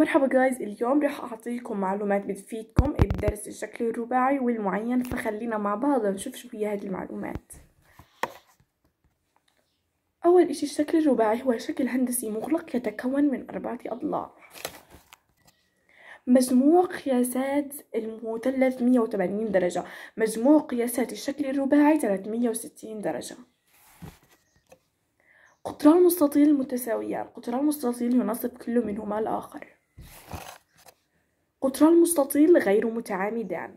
مرحبا جايز اليوم راح اعطيكم معلومات بتفيدكم بدرس الشكل الرباعي والمعين فخلينا مع بعض نشوف شو هي هذه المعلومات اول اشي الشكل الرباعي هو شكل هندسي مغلق يتكون من اربعة اضلاع مجموع قياسات المثلث 180 درجة مجموع قياسات الشكل الرباعي 360 درجة قطران مستطيل متساويان قطران مستطيل ينصب كل منهما الآخر قطر المستطيل غير متعامدان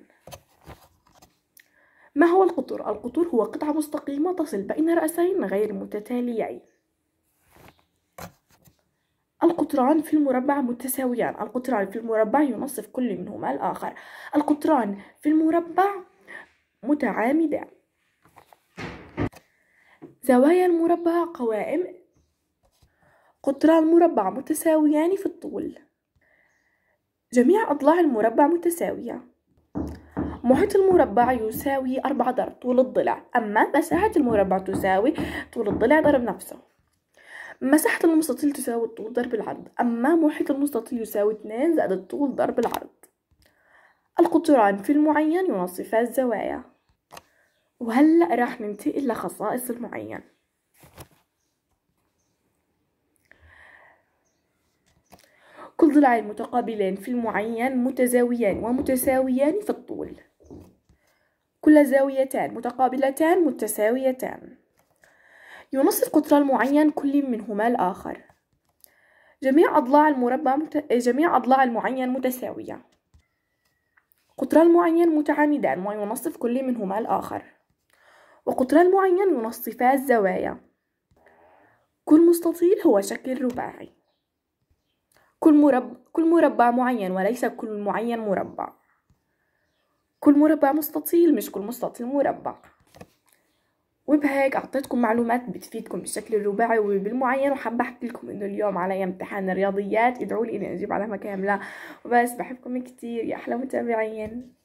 ما هو القطر؟ القطر هو قطعة مستقيمة تصل بين رأسين غير متتاليين القطران في المربع متساويان القطران في المربع ينصف كل منهما الآخر القطران في المربع متعامدان زوايا المربع قوائم قطران مربع متساويان في الطول جميع أضلاع المربع متساوية محيط المربع يساوي أربعة ضرب طول الضلع أما مساحة المربع تساوي طول الضلع ضرب نفسه مساحة المستطيل تساوي الطول ضرب العرض أما محيط المستطيل يساوي 2 زائد الطول ضرب العرض القطران في المعين ينصفان الزوايا وهلأ راح ننتقل لخصائص المعين كل ضلعين متقابلين في المعين متزاويان ومتساويان في الطول كل زاويتان متقابلتان متساويتان ينصف القطر المعين كل منهما الآخر جميع أضلاع المربع مت... جميع أضلاع المعين متساوية قطر المعين متعامدان وينصف كل منهما الآخر وقطر المعين ينصفا الزوايا كل مستطيل هو شكل رباعي كل مربع, كل مربع معين وليس كل معين مربع كل مربع مستطيل مش كل مستطيل مربع وبهيك أعطيتكم معلومات بتفيدكم بالشكل الرباعي وبالمعين وحابة أحكي لكم إنه اليوم علي امتحان رياضيات ادعوا لي إني أجيب علامة كاملة وبس بحبكم كتير يا أحلى متابعين